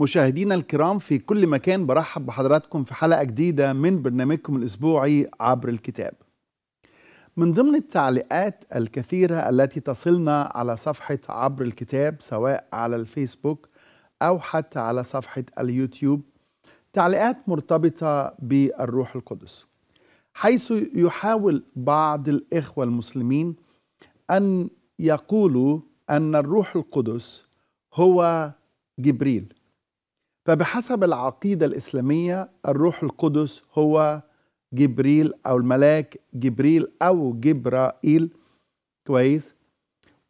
مشاهدينا الكرام في كل مكان برحب بحضراتكم في حلقة جديدة من برنامجكم الأسبوعي عبر الكتاب من ضمن التعليقات الكثيرة التي تصلنا على صفحة عبر الكتاب سواء على الفيسبوك أو حتى على صفحة اليوتيوب تعليقات مرتبطة بالروح القدس حيث يحاول بعض الإخوة المسلمين أن يقولوا أن الروح القدس هو جبريل فبحسب العقيدة الإسلامية الروح القدس هو جبريل أو الملاك جبريل أو جبرائيل كويس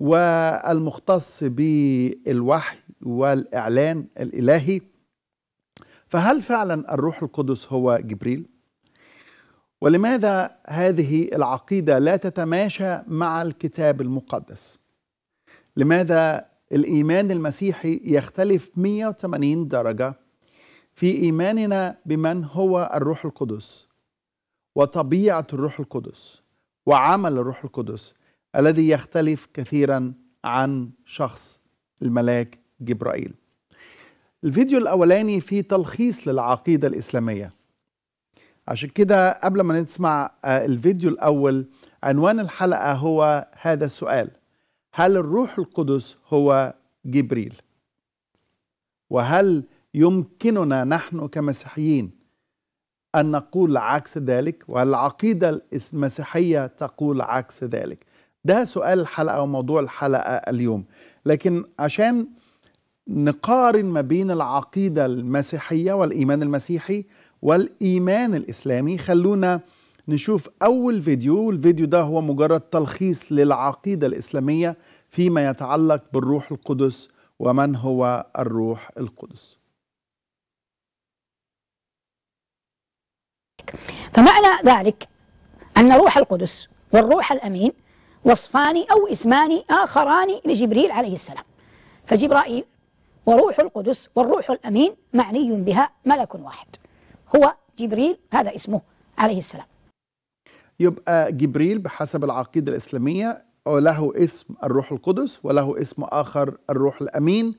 والمختص بالوحي والإعلان الإلهي فهل فعلا الروح القدس هو جبريل؟ ولماذا هذه العقيدة لا تتماشى مع الكتاب المقدس؟ لماذا الإيمان المسيحي يختلف 180 درجة في إيماننا بمن هو الروح القدس وطبيعة الروح القدس وعمل الروح القدس الذي يختلف كثيرا عن شخص الملاك جبرائيل الفيديو الأولاني فيه تلخيص للعقيدة الإسلامية عشان كده قبل ما نسمع آه، الفيديو الأول عنوان الحلقة هو هذا السؤال هل الروح القدس هو جبريل وهل يمكننا نحن كمسيحيين أن نقول عكس ذلك والعقيدة المسيحية تقول عكس ذلك ده سؤال الحلقة وموضوع الحلقة اليوم لكن عشان نقارن ما بين العقيدة المسيحية والإيمان المسيحي والإيمان الإسلامي خلونا نشوف أول فيديو والفيديو ده هو مجرد تلخيص للعقيدة الإسلامية فيما يتعلق بالروح القدس ومن هو الروح القدس فمعنى ذلك أن روح القدس والروح الأمين وصفان أو اسمان آخران لجبريل عليه السلام فجبرائيل وروح القدس والروح الأمين معني بها ملك واحد هو جبريل هذا اسمه عليه السلام يبقى جبريل بحسب العقيدة الإسلامية له اسم الروح القدس وله اسم آخر الروح الأمين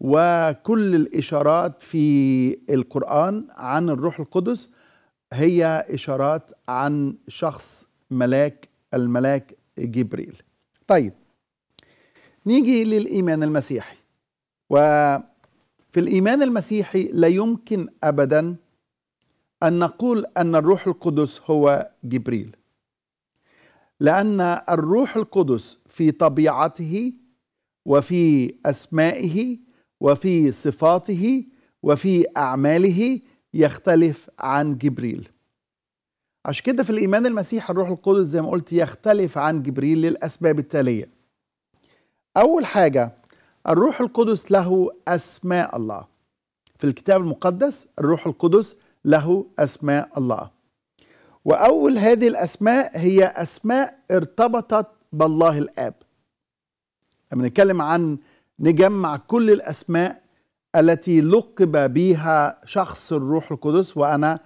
وكل الإشارات في القرآن عن الروح القدس هي إشارات عن شخص ملاك الملاك جبريل طيب نيجي للإيمان المسيحي وفي الإيمان المسيحي لا يمكن أبدا أن نقول أن الروح القدس هو جبريل لأن الروح القدس في طبيعته وفي أسمائه وفي صفاته وفي أعماله يختلف عن جبريل عشان كده في الإيمان المسيحي الروح القدس زي ما قلت يختلف عن جبريل للأسباب التالية أول حاجة الروح القدس له أسماء الله في الكتاب المقدس الروح القدس له أسماء الله واول هذه الاسماء هي اسماء ارتبطت بالله الاب لما نتكلم عن نجمع كل الاسماء التي لقب بها شخص الروح القدس وانا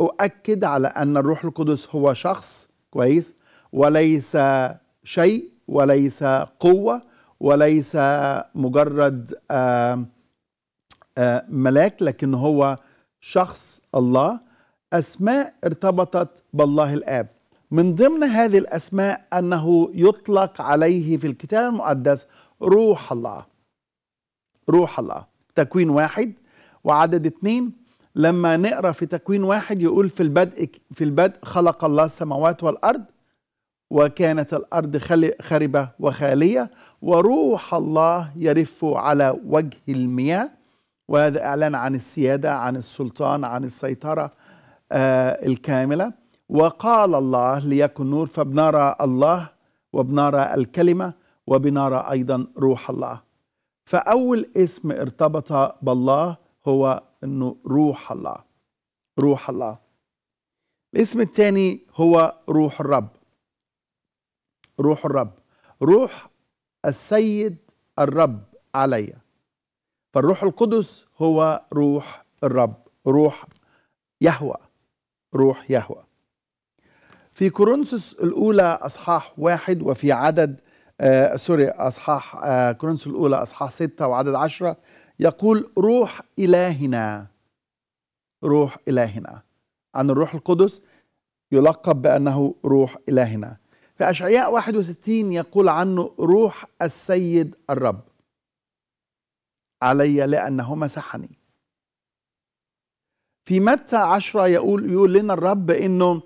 اؤكد على ان الروح القدس هو شخص كويس وليس شيء وليس قوه وليس مجرد آآ آه، آآ آه، ملاك لكن هو شخص الله أسماء ارتبطت بالله الآب من ضمن هذه الأسماء أنه يطلق عليه في الكتاب المقدس روح الله روح الله تكوين واحد وعدد اثنين لما نقرا في تكوين واحد يقول في البدء في البدء خلق الله السماوات والارض وكانت الارض خربه وخاليه وروح الله يرف على وجه المياه وهذا اعلان عن السياده عن السلطان عن السيطره آه، الكاملة وقال الله ليكن نور فبنرى الله وبنرى الكلمة وبنرى أيضا روح الله فأول اسم ارتبط بالله هو أنه روح الله روح الله الاسم الثاني هو روح الرب روح الرب روح السيد الرب علي فالروح القدس هو روح الرب روح يهوه روح يهوى في كورنثوس الأولى أصحاح واحد وفي عدد آه سوري أصحاح آه كورنثوس الأولى أصحاح ستة وعدد عشرة يقول روح إلهنا روح إلهنا عن الروح القدس يلقب بأنه روح إلهنا في أشعياء 61 يقول عنه روح السيد الرب علي لأنه مسحني في متى عشرة يقول, يقول لنا الرب أنه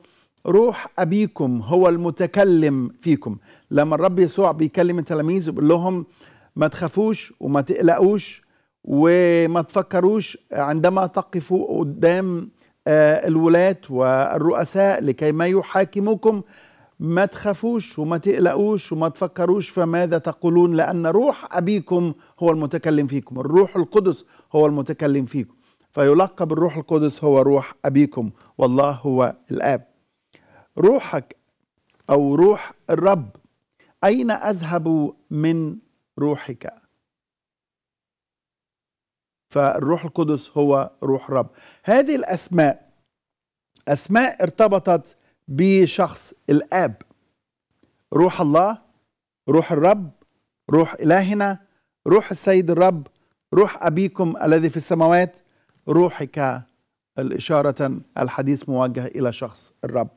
روح أبيكم هو المتكلم فيكم لما الرب يسوع بيكلم التلاميذ بيقول لهم ما تخافوش وما تقلقوش وما تفكروش عندما تقفوا قدام آه، الولاة والرؤساء لكي ما يحاكموكم ما تخافوش وما تقلقوش وما تفكروش فماذا تقولون لأن روح أبيكم هو المتكلم فيكم الروح القدس هو المتكلم فيكم فيلقب الروح القدس هو روح أبيكم والله هو الآب روحك أو روح الرب أين أذهب من روحك فالروح القدس هو روح رب هذه الأسماء أسماء ارتبطت بشخص الآب روح الله روح الرب روح إلهنا روح السيد الرب روح أبيكم الذي في السماوات روحك الإشارة الحديث موجه إلى شخص الرب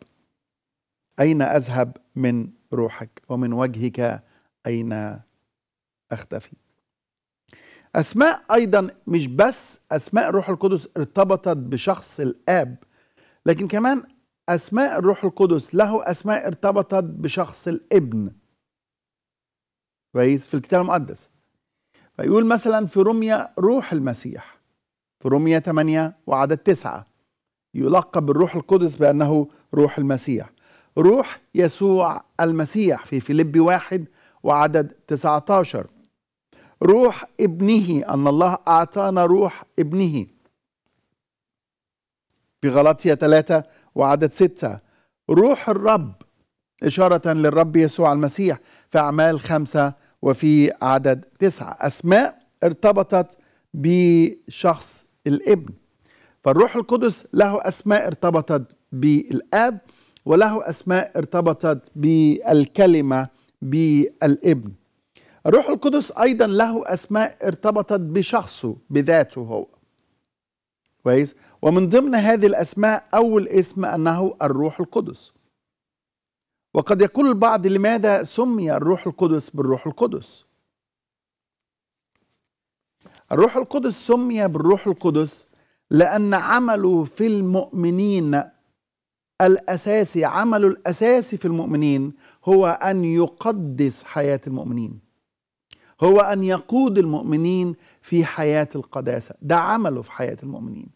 أين أذهب من روحك ومن وجهك أين أختفي أسماء أيضا مش بس أسماء الروح القدس ارتبطت بشخص الآب لكن كمان أسماء الروح القدس له أسماء ارتبطت بشخص الابن كويس في الكتاب المقدس فيقول مثلا في رمية روح المسيح في رومية 8 وعدد 9 يلقب بالروح القدس بأنه روح المسيح روح يسوع المسيح في فيليب واحد وعدد 19 روح ابنه أن الله أعطانا روح ابنه في غلطية 3 وعدد 6 روح الرب إشارة للرب يسوع المسيح في أعمال خمسة وفي عدد تسعة أسماء ارتبطت بشخص الابن فالروح القدس له اسماء ارتبطت بالاب وله اسماء ارتبطت بالكلمه بالابن الروح القدس ايضا له اسماء ارتبطت بشخصه بذاته هو كويس ومن ضمن هذه الاسماء اول اسم انه الروح القدس وقد يقول البعض لماذا سمي الروح القدس بالروح القدس الروح القدس سمي بالروح القدس لأن عمله في المؤمنين الأساسي عمله الأساسي في المؤمنين هو أن يقدس حياة المؤمنين هو أن يقود المؤمنين في حياة القداسة ده عمله في حياة المؤمنين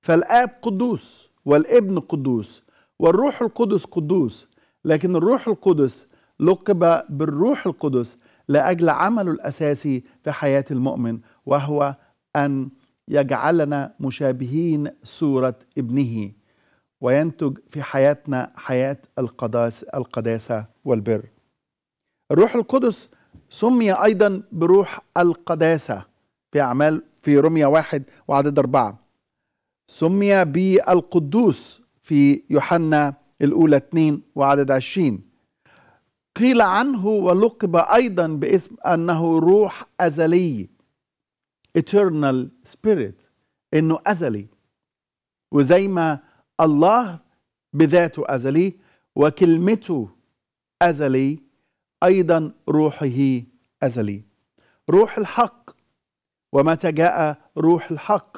فالآب قدوس والابن قدوس والروح القدس قدوس لكن الروح القدس لقب بالروح القدس لاجل عمله الاساسي في حياه المؤمن وهو ان يجعلنا مشابهين صوره ابنه وينتج في حياتنا حياه القداس القداسه والبر. الروح القدس سمي ايضا بروح القداسه في اعمال في رمية واحد وعدد أربعة سمي بالقدوس في يوحنا الأولى اثنين وعدد عشرين قيل عنه ولقب أيضا باسم أنه روح أزلي eternal spirit إنه أزلي وزي ما الله بذاته أزلي وكلمته أزلي أيضا روحه أزلي روح الحق ومتى جاء روح الحق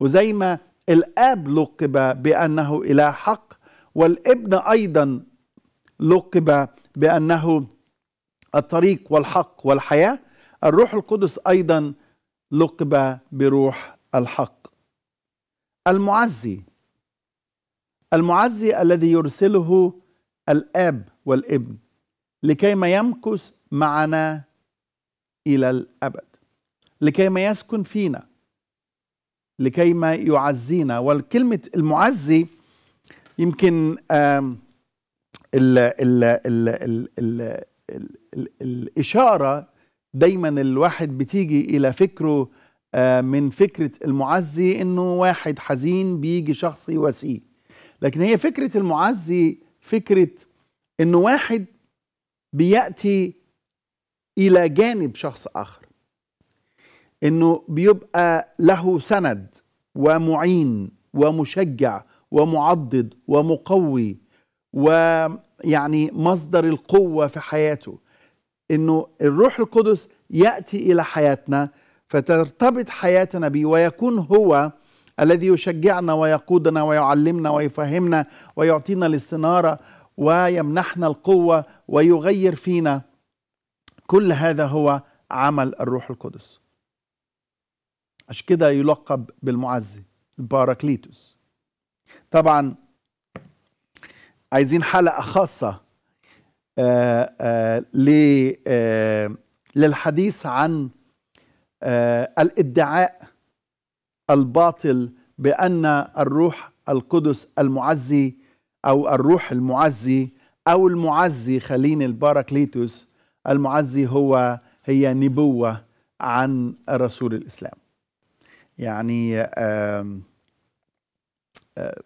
وزي ما الآب لقب بأنه إله حق والابن أيضا لقب بانه الطريق والحق والحياه الروح القدس ايضا لقب بروح الحق المعزي المعزي الذي يرسله الاب والابن لكيما يمكث معنا الى الابد لكيما يسكن فينا لكيما يعزينا والكلمه المعزي يمكن آه الـ الـ الـ الـ الـ الـ الـ الإشارة دايما الواحد بتيجي إلى فكره آه، من فكرة المعزي إنه واحد حزين بيجي شخص يواسيه لكن هي فكرة المعزي فكرة إنه واحد بيأتي إلى جانب شخص آخر إنه بيبقى له سند ومعين ومشجع ومعضد ومقوي ويعني مصدر القوة في حياته انه الروح القدس يأتي إلى حياتنا فترتبط حياتنا به ويكون هو الذي يشجعنا ويقودنا ويعلمنا ويفهمنا ويعطينا الاستنارة ويمنحنا القوة ويغير فينا كل هذا هو عمل الروح القدس عشان كده يلقب بالمعزي الباراكليتوس طبعا عايزين حلقه خاصه آه، آه، آه، للحديث عن الادعاء الباطل بان الروح القدس المعزي او الروح المعزي او المعزي خليني الباراكليتوس المعزي هو هي نبوه عن رسول الاسلام يعني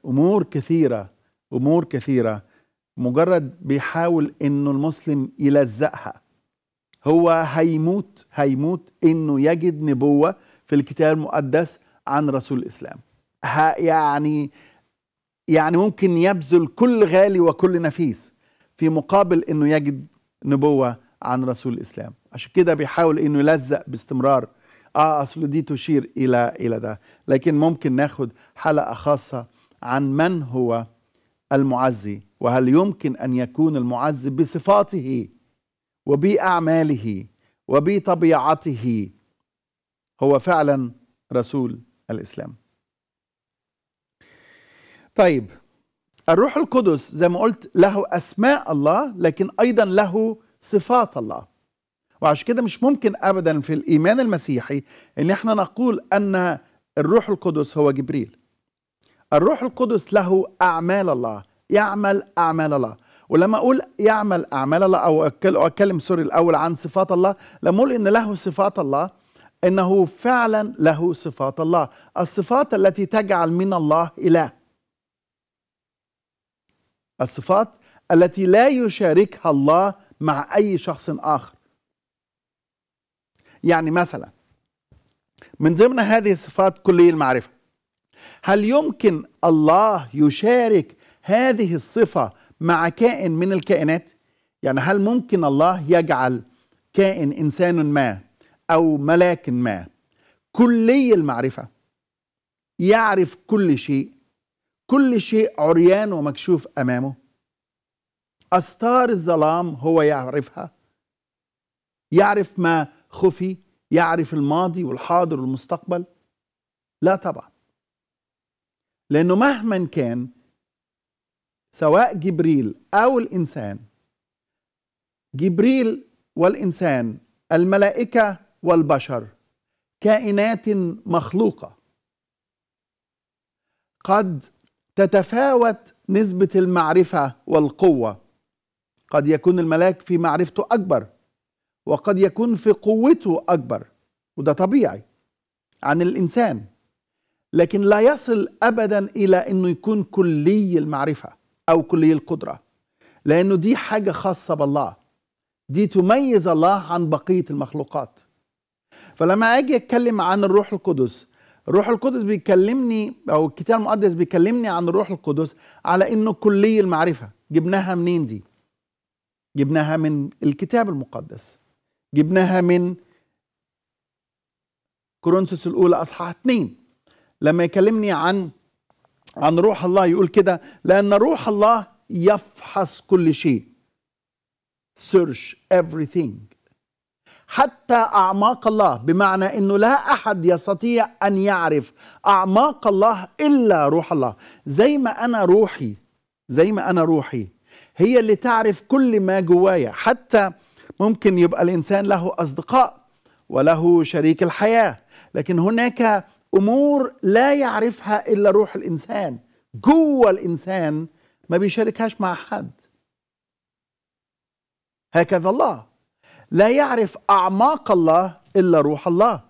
امور كثيره امور كثيره مجرد بيحاول انه المسلم يلزقها هو هيموت هيموت انه يجد نبوه في الكتاب المقدس عن رسول الاسلام يعني يعني ممكن يبذل كل غالي وكل نفيس في مقابل انه يجد نبوه عن رسول الاسلام عشان كده بيحاول انه يلزق باستمرار اه اصل دي تشير الى الى ده لكن ممكن ناخد حلقه خاصه عن من هو المعزي وهل يمكن أن يكون المعزي بصفاته وبأعماله وبطبيعته هو فعلا رسول الإسلام طيب الروح القدس زي ما قلت له أسماء الله لكن أيضا له صفات الله وعشان كده مش ممكن أبدا في الإيمان المسيحي أن احنا نقول أن الروح القدس هو جبريل الروح القدس له أعمال الله يعمل أعمال الله ولما أقول يعمل أعمال الله أو أتكلم سوري الأول عن صفات الله لما أقول إن له صفات الله إنه فعلا له صفات الله الصفات التي تجعل من الله إله الصفات التي لا يشاركها الله مع أي شخص آخر يعني مثلا من ضمن هذه الصفات كلية المعرفة هل يمكن الله يشارك هذه الصفة مع كائن من الكائنات؟ يعني هل ممكن الله يجعل كائن إنسان ما أو ملاك ما كلي المعرفة يعرف كل شيء كل شيء عريان ومكشوف أمامه أستار الظلام هو يعرفها يعرف ما خفي يعرف الماضي والحاضر والمستقبل لا طبعا لأنه مهما كان سواء جبريل أو الإنسان جبريل والإنسان الملائكة والبشر كائنات مخلوقة قد تتفاوت نسبة المعرفة والقوة قد يكون الملاك في معرفته أكبر وقد يكون في قوته أكبر وده طبيعي عن الإنسان لكن لا يصل ابدا الى انه يكون كلي المعرفه او كلي القدره لانه دي حاجه خاصه بالله دي تميز الله عن بقيه المخلوقات فلما اجي اتكلم عن الروح القدس الروح القدس بيكلمني او الكتاب المقدس بيكلمني عن الروح القدس على انه كلي المعرفه جبناها منين دي جبناها من الكتاب المقدس جبناها من كورنثوس الاولى اصحاح 2 لما يكلمني عن عن روح الله يقول كده لأن روح الله يفحص كل شيء search everything حتى أعماق الله بمعنى أنه لا أحد يستطيع أن يعرف أعماق الله إلا روح الله زي ما أنا روحي زي ما أنا روحي هي اللي تعرف كل ما جوايا حتى ممكن يبقى الإنسان له أصدقاء وله شريك الحياة لكن هناك امور لا يعرفها الا روح الانسان جوه الانسان ما بيشاركهاش مع حد هكذا الله لا يعرف اعماق الله الا روح الله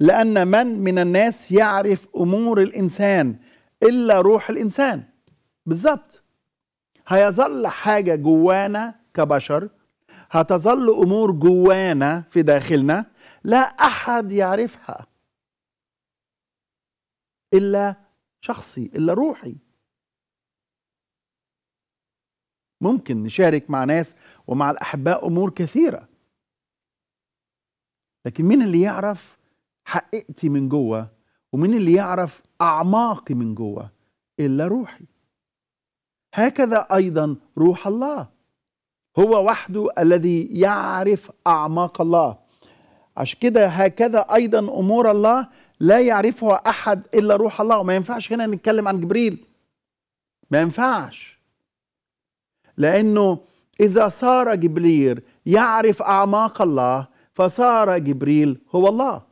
لان من من الناس يعرف امور الانسان الا روح الانسان بالظبط هيظل حاجه جوانا كبشر هتظل امور جوانا في داخلنا لا احد يعرفها إلا شخصي إلا روحي ممكن نشارك مع ناس ومع الأحباء أمور كثيرة لكن مين اللي يعرف حقيقتي من جوه ومين اللي يعرف أعماقي من جوه إلا روحي هكذا أيضا روح الله هو وحده الذي يعرف أعماق الله عشان كده هكذا أيضا أمور الله لا يعرفها احد الا روح الله وما ينفعش هنا نتكلم عن جبريل ما ينفعش لانه اذا صار جبريل يعرف اعماق الله فصار جبريل هو الله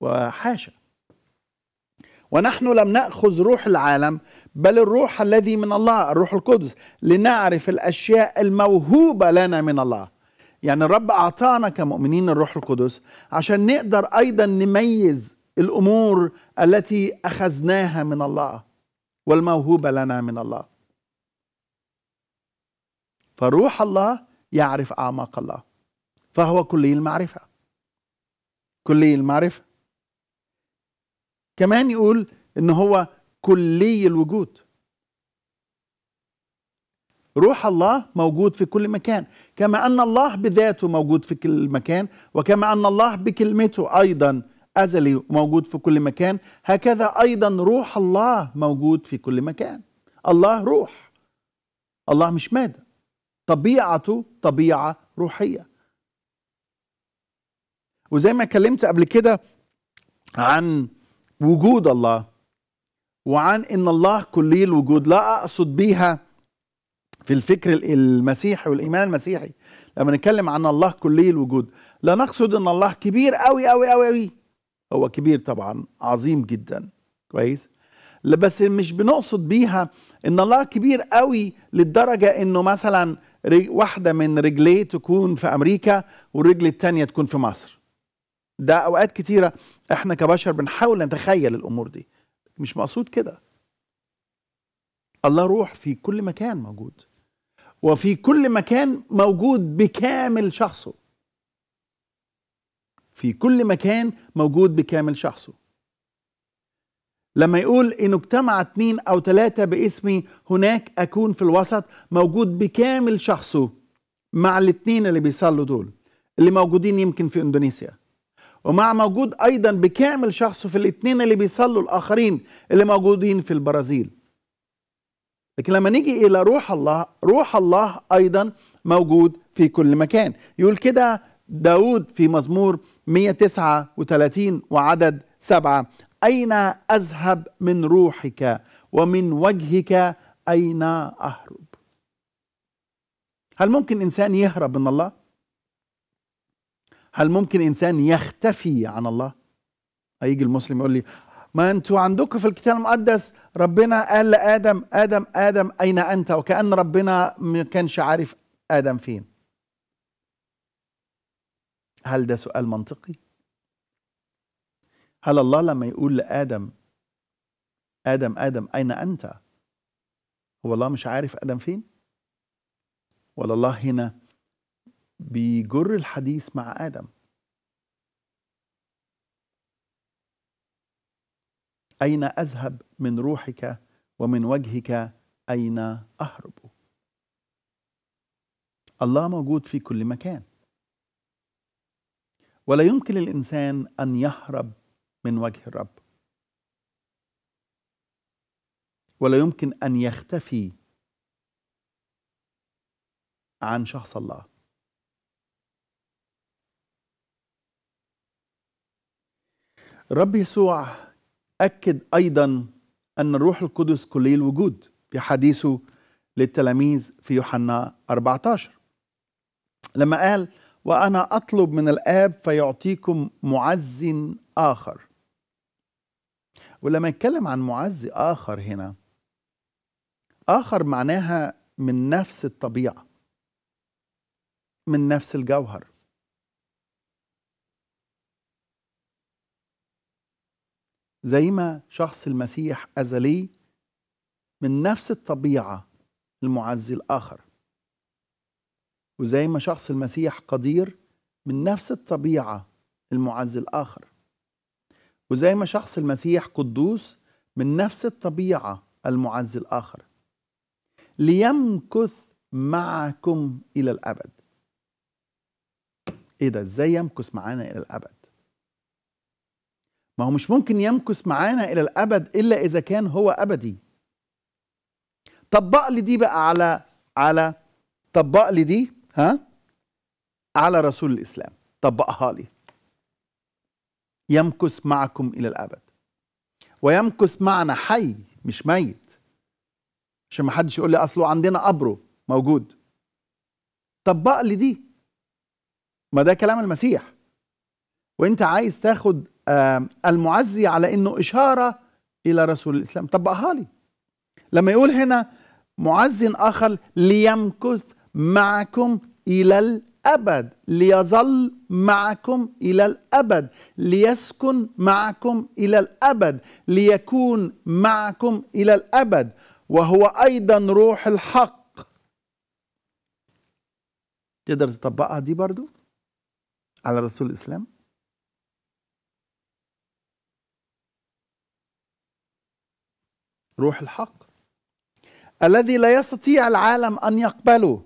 وحاشا ونحن لم ناخذ روح العالم بل الروح الذي من الله الروح القدس لنعرف الاشياء الموهوبه لنا من الله يعني الرب أعطانا كمؤمنين الروح القدس عشان نقدر أيضا نميز الأمور التي أخذناها من الله والموهوبة لنا من الله فروح الله يعرف أعماق الله فهو كلي المعرفة كلي المعرفة كمان يقول إن هو كلي الوجود روح الله موجود في كل مكان كما أن الله بذاته موجود في كل مكان وكما أن الله بكلمته أيضا أزلي موجود في كل مكان هكذا أيضا روح الله موجود في كل مكان الله روح الله مش مادة طبيعته طبيعة روحية وزي ما اتكلمت قبل كده عن وجود الله وعن ان الله كلي الوجود لا اقصد بيها في الفكر المسيحي والإيمان المسيحي لما نتكلم عن الله كلي الوجود لا نقصد أن الله كبير أوي أوي أوي قوي هو كبير طبعا عظيم جدا كويس بس مش بنقصد بيها ان الله كبير قوي للدرجه انه مثلا واحده من رجليه تكون في امريكا والرجل الثانيه تكون في مصر ده اوقات كتيره احنا كبشر بنحاول نتخيل الامور دي مش مقصود كده الله روح في كل مكان موجود وفي كل مكان موجود بكامل شخصه في كل مكان موجود بكامل شخصه لما يقول إن اجتمع اثنين أو ثلاثة باسمي هناك أكون في الوسط موجود بكامل شخصه مع الاثنين اللي بيصلوا دول اللي موجودين يمكن في إندونيسيا ومع موجود أيضا بكامل شخصه في الاثنين اللي بيصلوا الآخرين اللي موجودين في البرازيل لكن لما نيجي الى إيه، روح الله روح الله ايضا موجود في كل مكان يقول كده داود في مزمور 139 وعدد سبعة أين أذهب من روحك ومن وجهك أين أهرب هل ممكن إنسان يهرب من الله هل ممكن إنسان يختفي عن الله هيجي المسلم يقول لي ما انتوا عندكم في الكتاب المقدس ربنا قال لادم ادم ادم اين انت وكان ربنا ما كانش عارف ادم فين هل ده سؤال منطقي هل الله لما يقول لادم ادم ادم اين انت هو الله مش عارف ادم فين ولا الله هنا بيجر الحديث مع ادم أين أذهب من روحك ومن وجهك أين أهرب الله موجود في كل مكان ولا يمكن للإنسان أن يهرب من وجه الرب ولا يمكن أن يختفي عن شخص الله الرب يسوع أكد أيضا أن الروح القدس كلي الوجود في حديثه للتلاميذ في يوحنا 14 لما قال وأنا أطلب من الآب فيعطيكم معز آخر ولما يتكلم عن معز آخر هنا آخر معناها من نفس الطبيعة من نفس الجوهر زي ما شخص المسيح أزلي من نفس الطبيعة المعزي الآخر وزي ما شخص المسيح قدير من نفس الطبيعة المعزي الآخر وزي ما شخص المسيح قدوس من نفس الطبيعة المعزي الآخر ليمكث معكم إلى الأبد إيه ده إزاي يمكث معانا إلى الأبد ما هو مش ممكن يمكث معانا إلى الأبد إلا إذا كان هو أبدي طبق لي دي بقى على على طبق لي دي ها على رسول الإسلام طبقها لي يمكث معكم إلى الأبد ويمكث معنا حي مش ميت عشان ما حدش يقول لي أصله عندنا قبره موجود طبق لي دي ما ده كلام المسيح وانت عايز تاخد المعزي على انه اشاره الى رسول الاسلام طبقها لي لما يقول هنا معزي اخر ليمكث معكم الى الابد ليظل معكم الى الابد ليسكن معكم الى الابد ليكون معكم الى الابد وهو ايضا روح الحق تقدر تطبقها دي برضو على رسول الاسلام روح الحق الذي لا يستطيع العالم ان يقبله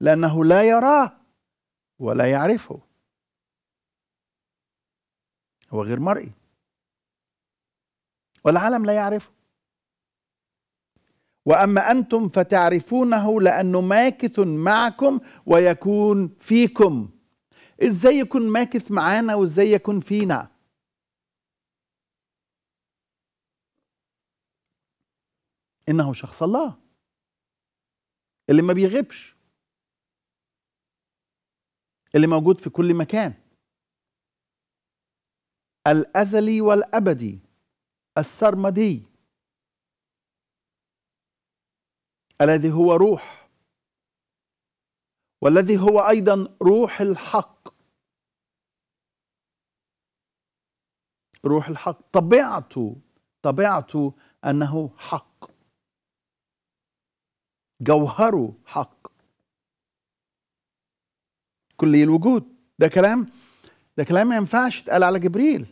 لانه لا يراه ولا يعرفه هو غير مرئي والعالم لا يعرفه واما انتم فتعرفونه لانه ماكث معكم ويكون فيكم ازاي يكون ماكث معانا وازاي يكون فينا إنه شخص الله اللي ما بيغيبش اللي موجود في كل مكان الأزلي والأبدي السرمدي الذي هو روح والذي هو أيضا روح الحق روح الحق طبيعته طبيعته أنه حق جوهره حق كلي الوجود ده كلام ده كلام ما ينفعش يتقال على جبريل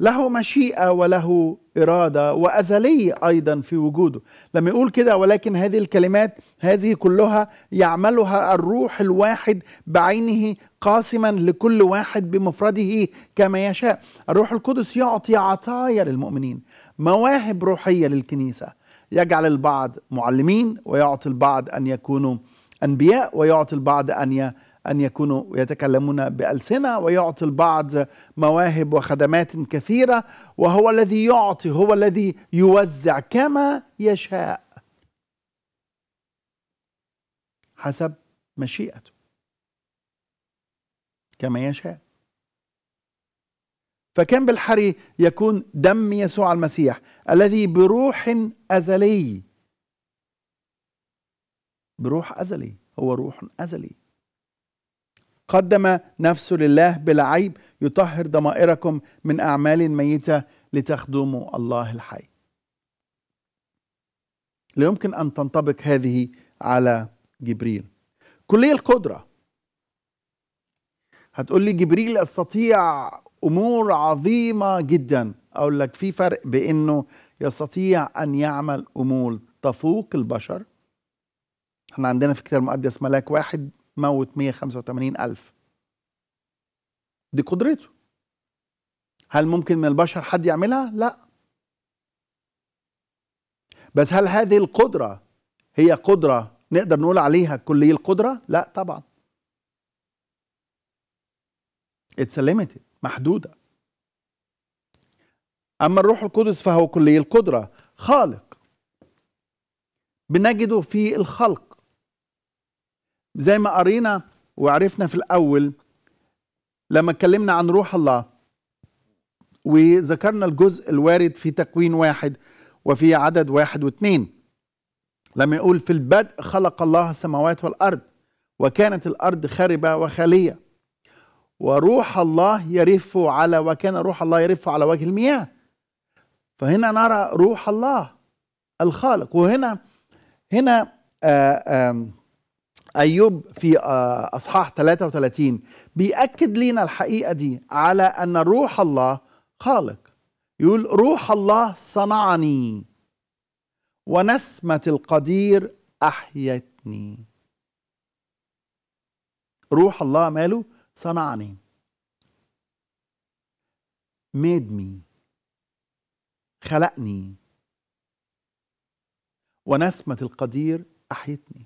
له مشيئة وله إرادة وأزلية أيضا في وجوده لما يقول كده ولكن هذه الكلمات هذه كلها يعملها الروح الواحد بعينه قاسما لكل واحد بمفرده كما يشاء الروح القدس يعطي عطايا للمؤمنين مواهب روحية للكنيسة يجعل البعض معلمين ويعطي البعض أن يكونوا أنبياء ويعطي البعض أن أن يكونوا يتكلمون بألسنة ويعطي البعض مواهب وخدمات كثيرة وهو الذي يعطي هو الذي يوزع كما يشاء حسب مشيئته كما يشاء فكان بالحري يكون دم يسوع المسيح الذي بروح أزلي بروح أزلي هو روح أزلي قدم نفسه لله بلا عيب يطهر ضمائركم من أعمال ميتة لتخدموا الله الحي لا يمكن أن تنطبق هذه على جبريل كلية القدرة هتقول لي جبريل استطيع امور عظيمه جدا اقول لك في فرق بانه يستطيع ان يعمل امور تفوق البشر احنا عندنا في الكتاب المقدس ملاك واحد موت 185 ألف دي قدرته هل ممكن من البشر حد يعملها؟ لا بس هل هذه القدرة هي قدرة نقدر نقول عليها كلية القدرة؟ لا طبعا It's a limited محدودة أما الروح القدس فهو كلي القدرة خالق بنجده في الخلق زي ما قرينا وعرفنا في الأول لما اتكلمنا عن روح الله وذكرنا الجزء الوارد في تكوين واحد وفي عدد واحد واثنين لما يقول في البدء خلق الله السماوات والأرض وكانت الأرض خاربة وخالية وروح الله يرف على وكان روح الله يرف على وجه المياه فهنا نرى روح الله الخالق وهنا هنا آآ آه، آآ أيوب في آه، أصحاح 33 بيأكد لنا الحقيقة دي على أن روح الله خالق يقول روح الله صنعني ونسمة القدير أحيتني روح الله ماله صنعني ميد مي خلقني ونسمة القدير أحيتني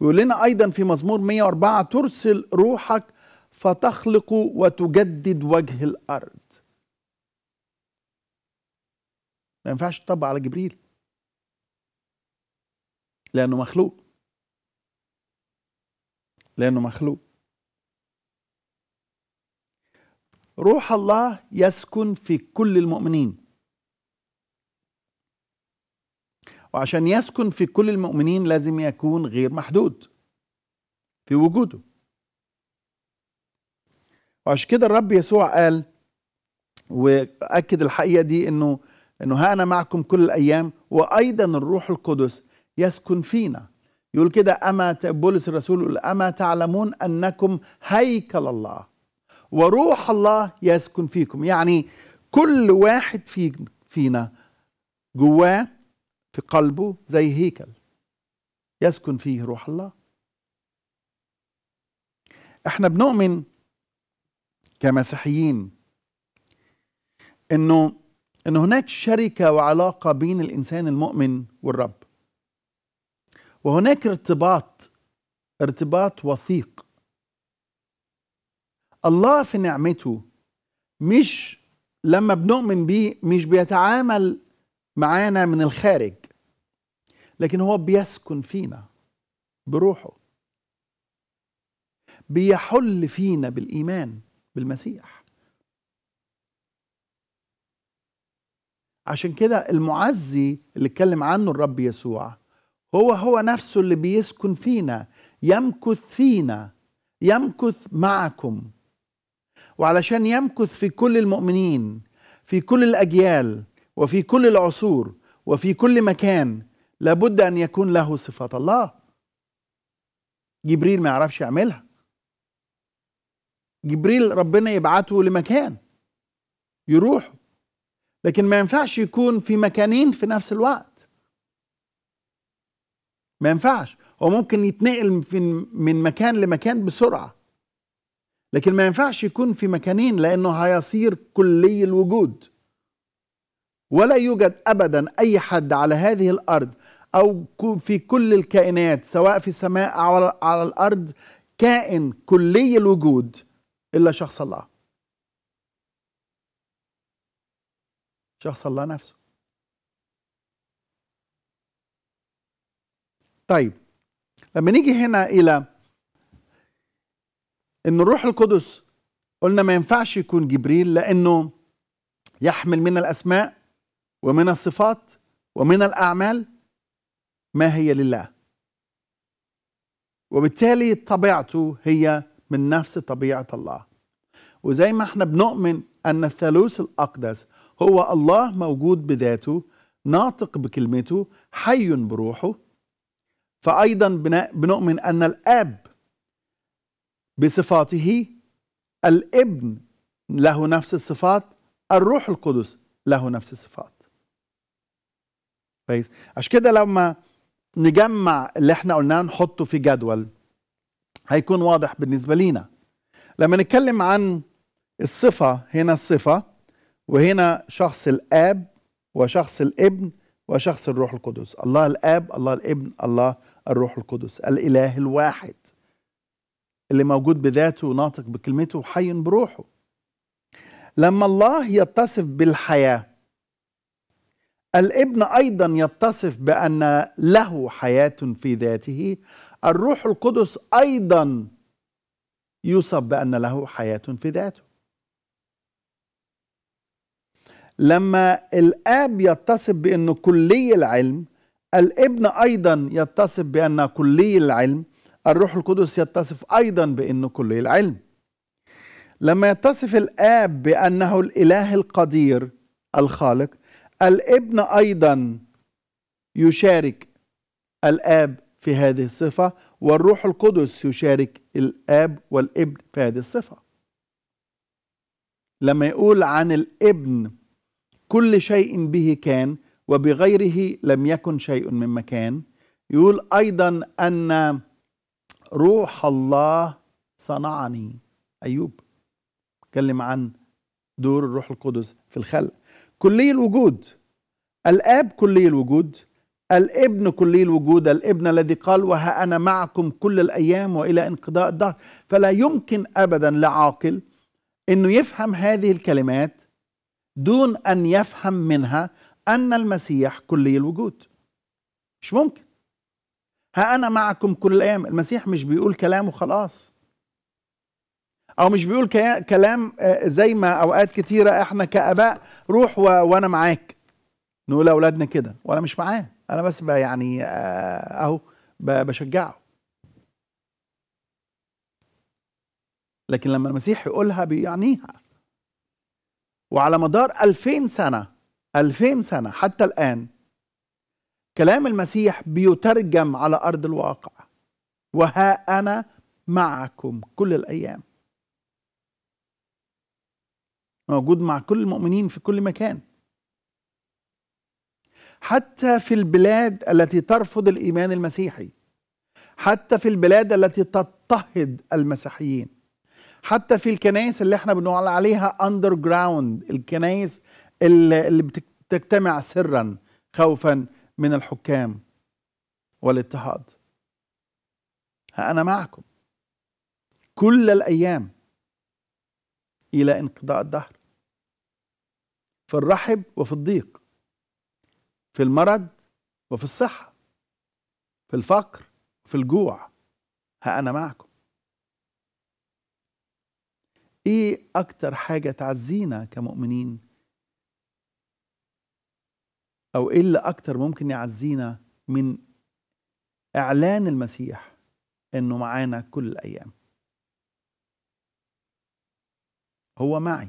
ويقول لنا أيضا في مزمور 104 ترسل روحك فتخلق وتجدد وجه الأرض ما ينفعش تطبق على جبريل لأنه مخلوق لأنه مخلوق روح الله يسكن في كل المؤمنين وعشان يسكن في كل المؤمنين لازم يكون غير محدود في وجوده وعشان كده الرب يسوع قال واكد الحقيقه دي انه انه ها انا معكم كل الايام وايضا الروح القدس يسكن فينا يقول كده أما بولس الرسول يقول أما تعلمون أنكم هيكل الله وروح الله يسكن فيكم يعني كل واحد في فينا جواه في قلبه زي هيكل يسكن فيه روح الله احنا بنؤمن كمسيحيين انه ان هناك شركه وعلاقه بين الانسان المؤمن والرب وهناك ارتباط ارتباط وثيق الله في نعمته مش لما بنؤمن بيه مش بيتعامل معانا من الخارج لكن هو بيسكن فينا بروحه بيحل فينا بالايمان بالمسيح عشان كده المعزي اللي اتكلم عنه الرب يسوع هو هو نفسه اللي بيسكن فينا يمكث فينا يمكث معكم وعلشان يمكث في كل المؤمنين في كل الاجيال وفي كل العصور وفي كل مكان لابد ان يكون له صفات الله جبريل ما يعرفش يعملها جبريل ربنا يبعته لمكان يروح لكن ما ينفعش يكون في مكانين في نفس الوقت ما ينفعش هو ممكن يتنقل من مكان لمكان بسرعة لكن ما ينفعش يكون في مكانين لأنه هيصير كلي الوجود ولا يوجد أبدا أي حد على هذه الأرض أو في كل الكائنات سواء في السماء أو على الأرض كائن كلي الوجود إلا شخص الله شخص الله نفسه طيب لما نيجي هنا الى ان الروح القدس قلنا ما ينفعش يكون جبريل لانه يحمل من الاسماء ومن الصفات ومن الاعمال ما هي لله وبالتالي طبيعته هي من نفس طبيعه الله وزي ما احنا بنؤمن ان الثالوث الاقدس هو الله موجود بذاته ناطق بكلمته حي بروحه فأيضا بنؤمن أن الأب بصفاته الابن له نفس الصفات الروح القدس له نفس الصفات كويس عشان كده لما نجمع اللي احنا قلناه نحطه في جدول هيكون واضح بالنسبة لينا لما نتكلم عن الصفة هنا الصفة وهنا شخص الآب وشخص الابن وشخص الروح القدس الله الآب الله الابن الله الروح القدس الاله الواحد اللي موجود بذاته وناطق بكلمته وحي بروحه لما الله يتصف بالحياه الابن ايضا يتصف بان له حياه في ذاته الروح القدس ايضا يوصف بان له حياه في ذاته لما الاب يتصف بانه كلي العلم الابن أيضا يتصف بان كلي العلم الروح القدس يتصف أيضا بأنه كلي العلم لما يتصف الآب بأنه الإله القدير الخالق الابن أيضا يشارك الآب في هذه الصفة والروح القدس يشارك الآب والابن في هذه الصفة لما يقول عن الابن كل شيء به كان وبغيره لم يكن شيء من مكان يقول أيضا أن روح الله صنعني أيوب تكلم عن دور الروح القدس في الخلق كلي الوجود الآب كلي الوجود الابن كلي الوجود الابن الذي قال وها أنا معكم كل الأيام وإلى انقضاء الدهر فلا يمكن أبدا لعاقل أنه يفهم هذه الكلمات دون أن يفهم منها أن المسيح كلي الوجود مش ممكن ها أنا معكم كل الأيام المسيح مش بيقول كلام وخلاص أو مش بيقول كلام آه، زي ما أوقات كتيرة إحنا كآباء روح و... وأنا معاك نقول لأولادنا كده وأنا مش معاه أنا بس يعني آه، أهو بشجعه لكن لما المسيح يقولها بيعنيها وعلى مدار ألفين سنة 2000 سنة حتى الآن كلام المسيح بيترجم على أرض الواقع وها أنا معكم كل الأيام موجود مع كل المؤمنين في كل مكان حتى في البلاد التي ترفض الإيمان المسيحي حتى في البلاد التي تضطهد المسيحيين حتى في الكنائس اللي احنا بنقول عليها اندر جراوند الكنائس اللي بتجتمع سرا خوفا من الحكام والاضطهاد أنا معكم كل الأيام إلى انقضاء الدهر في الرحب وفي الضيق في المرض وفي الصحة في الفقر وفي الجوع ها أنا معكم إيه أكتر حاجة تعزينا كمؤمنين أو إيه اللي أكتر ممكن يعزينا من إعلان المسيح إنه معانا كل الأيام هو معي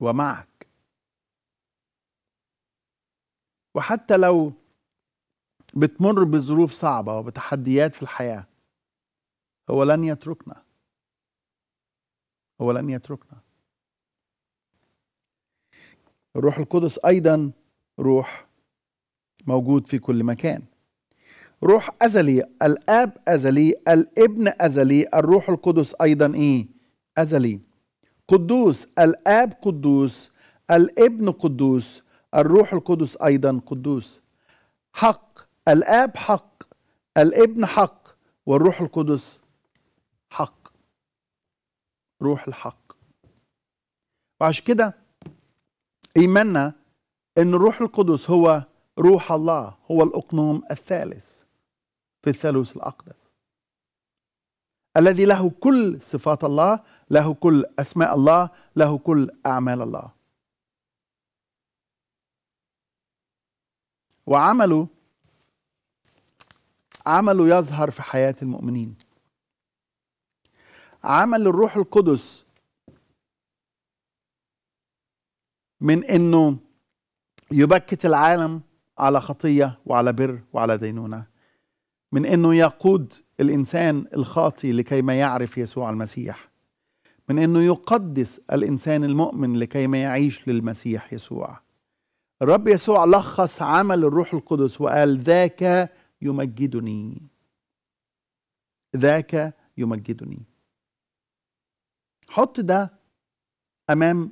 ومعك وحتى لو بتمر بظروف صعبة وبتحديات في الحياة هو لن يتركنا هو لن يتركنا الروح القدس ايضا روح موجود في كل مكان روح ازلي الاب ازلي الابن ازلي الروح القدس ايضا ايه ازلي قدوس الاب قدوس الابن قدوس الروح القدس ايضا قدوس حق الاب حق الابن حق والروح القدس حق روح الحق وعشان كده إيماننا أن الروح القدس هو روح الله هو الأقنوم الثالث في الثالوث الأقدس الذي له كل صفات الله له كل أسماء الله له كل أعمال الله وعمله عمله يظهر في حياة المؤمنين عمل الروح القدس من انه يبكت العالم على خطيه وعلى بر وعلى دينونه من انه يقود الانسان الخاطي لكي ما يعرف يسوع المسيح من انه يقدس الانسان المؤمن لكي ما يعيش للمسيح يسوع الرب يسوع لخص عمل الروح القدس وقال ذاك يمجدني ذاك يمجدني حط ده امام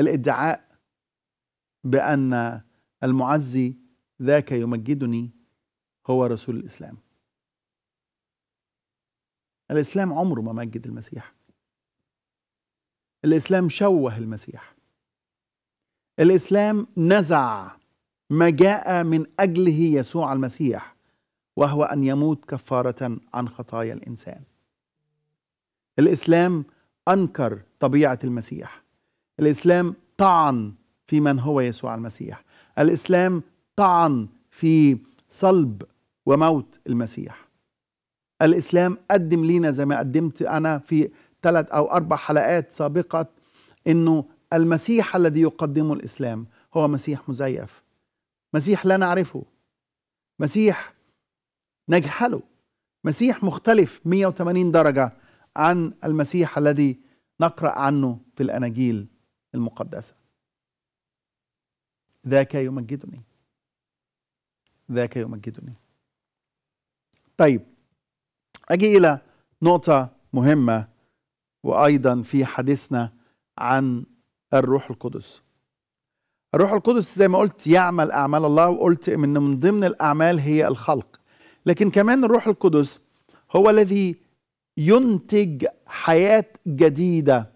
الادعاء بأن المعزي ذاك يمجدني هو رسول الإسلام الإسلام عمره ما مجد المسيح الإسلام شوه المسيح الإسلام نزع ما جاء من أجله يسوع المسيح وهو أن يموت كفارة عن خطايا الإنسان الإسلام أنكر طبيعة المسيح الإسلام طعن في من هو يسوع المسيح الإسلام طعن في صلب وموت المسيح الإسلام قدم لينا زي ما قدمت أنا في ثلاث أو أربع حلقات سابقة أنه المسيح الذي يقدمه الإسلام هو مسيح مزيف مسيح لا نعرفه مسيح نجحله مسيح مختلف 180 درجة عن المسيح الذي نقرأ عنه في الأناجيل المقدسة ذاك يمجدني ذاك يمجدني طيب أجي إلى نقطة مهمة وأيضا في حديثنا عن الروح القدس الروح القدس زي ما قلت يعمل أعمال الله وقلت إن من ضمن الأعمال هي الخلق لكن كمان الروح القدس هو الذي ينتج حياة جديدة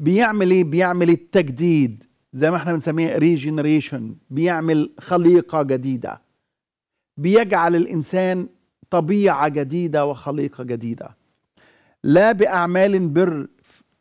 بيعمل ايه بيعمل التجديد زي ما احنا بنسميه ريجنريشن بيعمل خليقه جديده بيجعل الانسان طبيعه جديده وخليقه جديده لا باعمال بر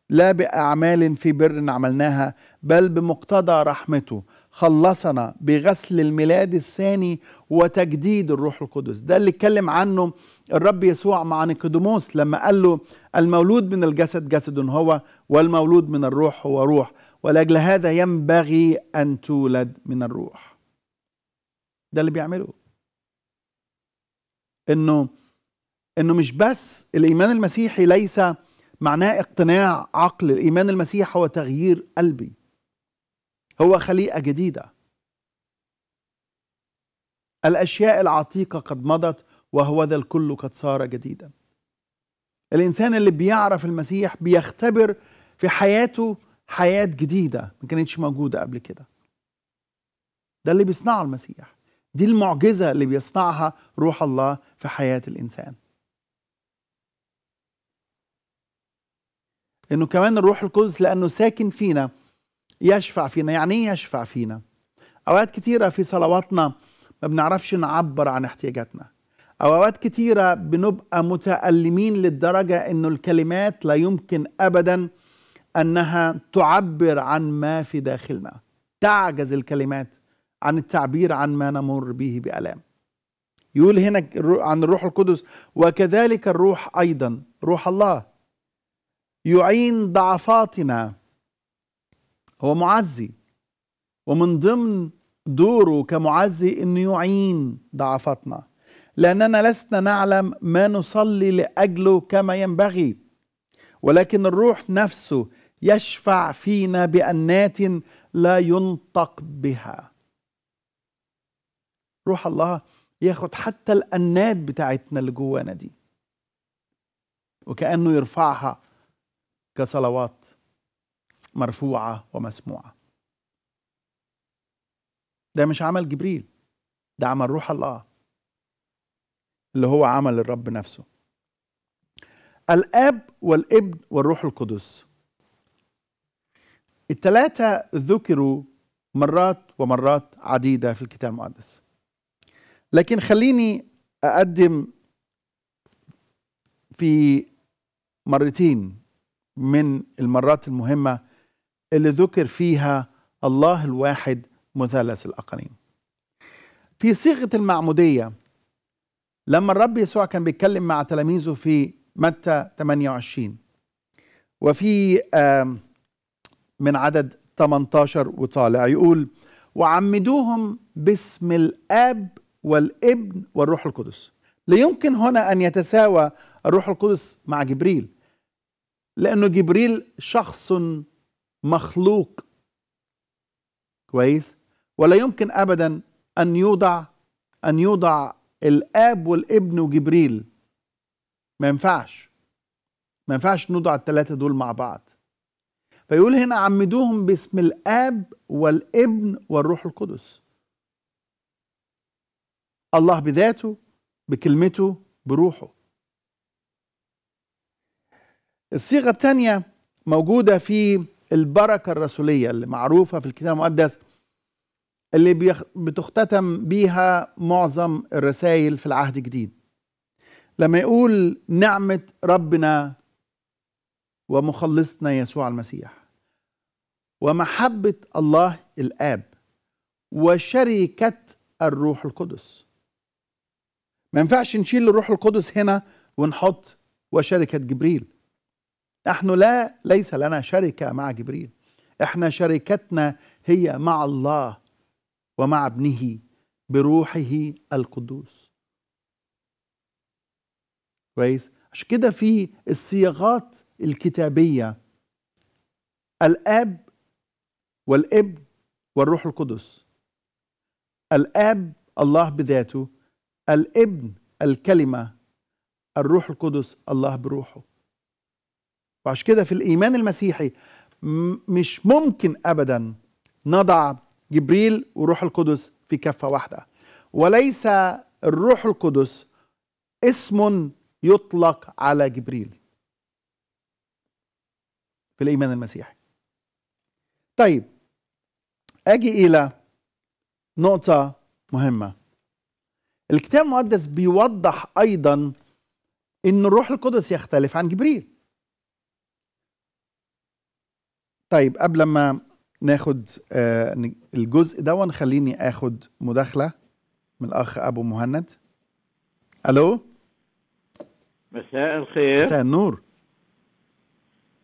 لا باعمال في بر عملناها بل بمقتضى رحمته خلصنا بغسل الميلاد الثاني وتجديد الروح القدس ده اللي اتكلم عنه الرب يسوع مع نيكودموس لما قال له المولود من الجسد جسد هو والمولود من الروح هو روح ولاجل هذا ينبغي ان تولد من الروح ده اللي بيعمله انه انه مش بس الايمان المسيحي ليس معناه اقتناع عقل الايمان المسيحي هو تغيير قلبي هو خليقة جديدة الأشياء العتيقة قد مضت وهوذا الكل قد صار جديدا الإنسان اللي بيعرف المسيح بيختبر في حياته حياة جديدة ما كانتش موجودة قبل كده ده اللي بيصنعه المسيح دي المعجزة اللي بيصنعها روح الله في حياة الإنسان انه كمان الروح القدس لانه ساكن فينا يشفع فينا يعني ايه يشفع فينا اوقات كتيره في صلواتنا ما بنعرفش نعبر عن احتياجاتنا اوقات كتيره بنبقى متالمين للدرجه انه الكلمات لا يمكن ابدا انها تعبر عن ما في داخلنا تعجز الكلمات عن التعبير عن ما نمر به بالام يقول هنا عن الروح القدس وكذلك الروح ايضا روح الله يعين ضعفاتنا هو معزي ومن ضمن دوره كمعزي انه يعين ضعفتنا لاننا لسنا نعلم ما نصلي لاجله كما ينبغي ولكن الروح نفسه يشفع فينا بانات لا ينطق بها روح الله ياخد حتى الانات بتاعتنا اللي جوانا دي وكانه يرفعها كصلوات مرفوعة ومسموعة ده مش عمل جبريل ده عمل روح الله اللي هو عمل الرب نفسه الاب والابن والروح القدس الثلاثه ذكروا مرات ومرات عديده في الكتاب المقدس لكن خليني اقدم في مرتين من المرات المهمه اللي ذكر فيها الله الواحد مثلث الاقانيم. في صيغة المعمودية لما الرب يسوع كان بيتكلم مع تلاميذه في متى 28 وفي من عدد 18 وطالع يقول وعمدوهم باسم الاب والابن والروح القدس لا يمكن هنا ان يتساوى الروح القدس مع جبريل لانه جبريل شخص مخلوق كويس ولا يمكن ابدا ان يوضع ان يوضع الاب والابن وجبريل ما ينفعش ما ينفعش نوضع الثلاثه دول مع بعض فيقول هنا عمدوهم باسم الاب والابن والروح القدس الله بذاته بكلمته بروحه الصيغه الثانيه موجوده في البركة الرسولية اللي معروفة في الكتاب المقدس اللي بيخ... بتختتم بيها معظم الرسائل في العهد الجديد لما يقول نعمة ربنا ومخلصنا يسوع المسيح ومحبة الله الآب وشركة الروح القدس ما ينفعش نشيل الروح القدس هنا ونحط وشركة جبريل نحن لا ليس لنا شركة مع جبريل احنا شركتنا هي مع الله ومع ابنه بروحه القدوس كويس عشان كده في الصياغات الكتابية الآب والابن والروح القدس الآب الله بذاته الابن الكلمة الروح القدس الله بروحه وعشان كده في الايمان المسيحي مش ممكن ابدا نضع جبريل وروح القدس في كفه واحده وليس الروح القدس اسم يطلق على جبريل في الايمان المسيحي طيب اجي الى نقطه مهمه الكتاب المقدس بيوضح ايضا ان الروح القدس يختلف عن جبريل طيب قبل ما ناخد آه، الجزء ده خليني اخد مداخله من الاخ ابو مهند الو مساء الخير مساء النور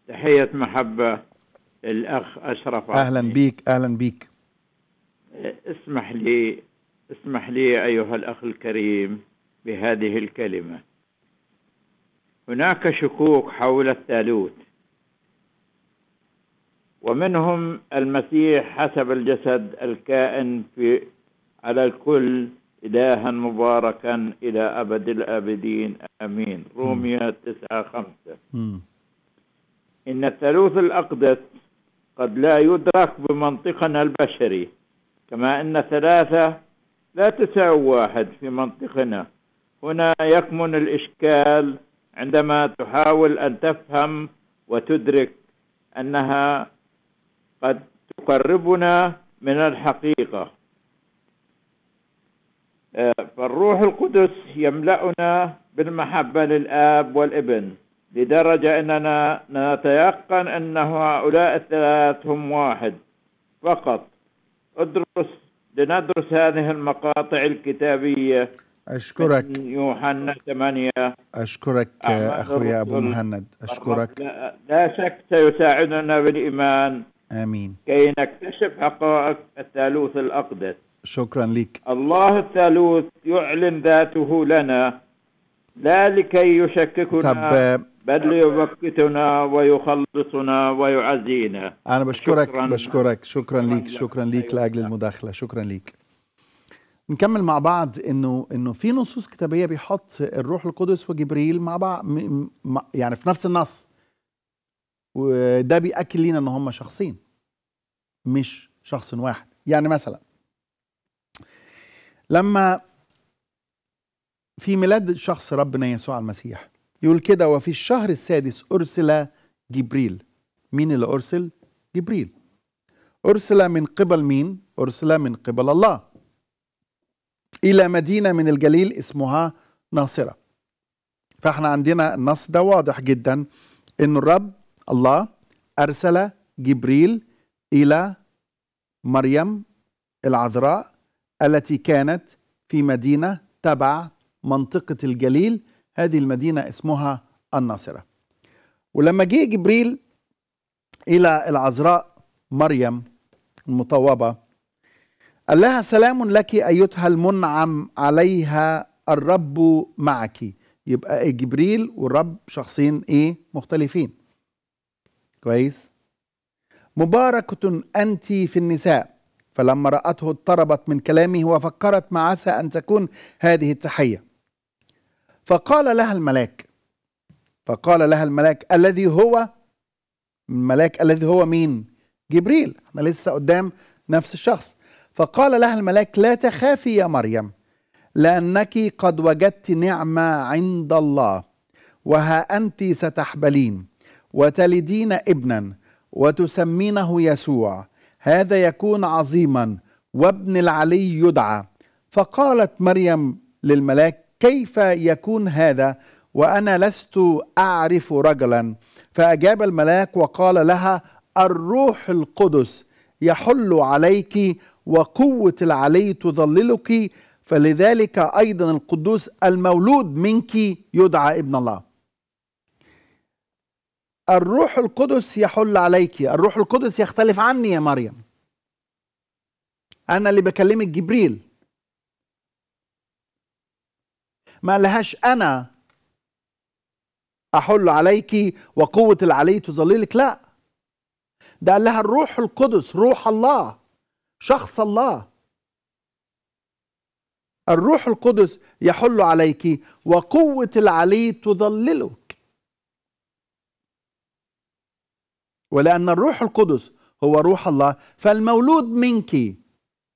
تحيه محبه الاخ اشرف اهلا بيك اهلا بيك آه، اسمح لي اسمح لي ايها الاخ الكريم بهذه الكلمه هناك شكوك حول الثالوث ومنهم المسيح حسب الجسد الكائن في على الكل إلها مباركا إلى أبد الآبدين أمين روميا تسعة خمسة إن الثالوث الأقدس قد لا يدرك بمنطقنا البشري كما أن ثلاثة لا تساوي واحد في منطقنا هنا يكمن الإشكال عندما تحاول أن تفهم وتدرك أنها قد تقربنا من الحقيقة آه، فالروح القدس يملأنا بالمحبة للآب والابن لدرجة أننا نتيقن أن هؤلاء الثلاث هم واحد فقط ادرس لندرس هذه المقاطع الكتابية أشكرك يوحنا ثمانية أشكرك أخوي أبو مهند أشكرك لا شك سيساعدنا بالإيمان آمين كي نكتشف حقائق الثالوث الأقدس شكرا لك الله الثالوث يعلن ذاته لنا لا لكي يشككنا طب بل يبكتنا ويخلصنا ويعزينا أنا بشكرك شكراً بشكرك شكرا ليك شكرا ليك لأجل المداخلة شكرا ليك نكمل مع بعض انه انه في نصوص كتابيه بيحط الروح القدس وجبريل مع بعض يعني في نفس النص وده بيأكد لينا ان هم شخصين مش شخص واحد يعني مثلا لما في ميلاد شخص ربنا يسوع المسيح يقول كده وفي الشهر السادس أرسل جبريل مين اللي أرسل؟ جبريل أرسل من قبل مين؟ أرسل من قبل الله إلى مدينة من الجليل اسمها ناصرة فاحنا عندنا النص ده واضح جدا إن الرب الله أرسل جبريل إلى مريم العذراء التي كانت في مدينة تبع منطقة الجليل هذه المدينة اسمها الناصرة ولما جه جبريل إلى العذراء مريم المطوبة قال لها سلام لك أيتها المنعم عليها الرب معك يبقى إيه جبريل والرب شخصين إيه مختلفين كويس مباركة أنت في النساء فلما رأته اضطربت من كلامه وفكرت ما عسى أن تكون هذه التحية فقال لها الملاك فقال لها الملاك الذي هو الملاك الذي هو مين جبريل احنا لسه قدام نفس الشخص فقال لها الملاك لا تخافي يا مريم لأنك قد وجدت نعمة عند الله وها أنت ستحبلين وتلدين ابنا وتسمينه يسوع هذا يكون عظيما وابن العلي يدعى فقالت مريم للملاك كيف يكون هذا وانا لست اعرف رجلا فاجاب الملاك وقال لها الروح القدس يحل عليك وقوه العلي تظللك فلذلك ايضا القدوس المولود منك يدعى ابن الله الروح القدس يحل عليك الروح القدس يختلف عني يا مريم أنا اللي بكلمك جبريل ما لهاش أنا أحل عليك وقوة العلي تظللك لا ده قال لها الروح القدس روح الله شخص الله الروح القدس يحل عليك وقوة العلي تظللك ولأن الروح القدس هو روح الله فالمولود منك